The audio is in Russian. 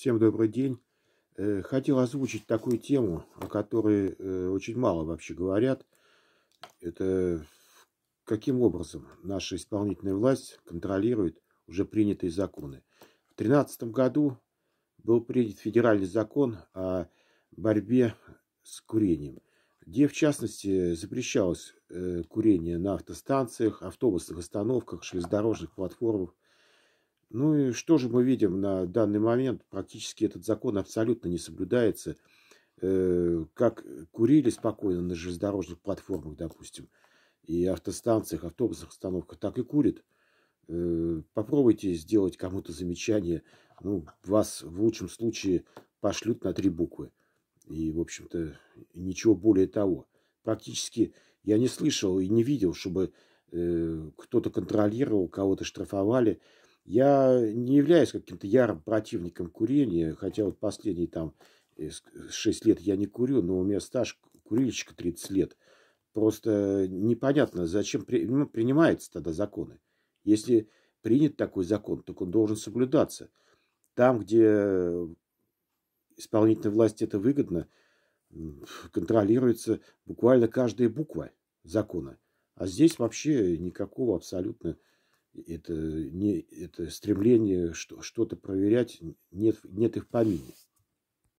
Всем добрый день. Э, хотел озвучить такую тему, о которой э, очень мало вообще говорят. Это каким образом наша исполнительная власть контролирует уже принятые законы. В 2013 году был принят федеральный закон о борьбе с курением, где в частности запрещалось э, курение на автостанциях, автобусных остановках, железнодорожных платформах ну и что же мы видим на данный момент? Практически этот закон абсолютно не соблюдается. Э, как курили спокойно на железнодорожных платформах, допустим, и автостанциях, автобусных остановках, так и курят. Э, попробуйте сделать кому-то замечание. Ну, вас в лучшем случае пошлют на три буквы. И, в общем-то, ничего более того. Практически я не слышал и не видел, чтобы э, кто-то контролировал, кого-то штрафовали. Я не являюсь каким-то ярым противником курения, хотя вот последние там 6 э, э, лет я не курю, но у меня стаж курильщика 30 лет. Просто непонятно, зачем ну, принимаются тогда законы. Если принят такой закон, так он должен соблюдаться. Там, где исполнительной власти это выгодно, контролируется буквально каждая буква закона. А здесь вообще никакого абсолютно это, не, это стремление что-то проверять нет, нет их помине.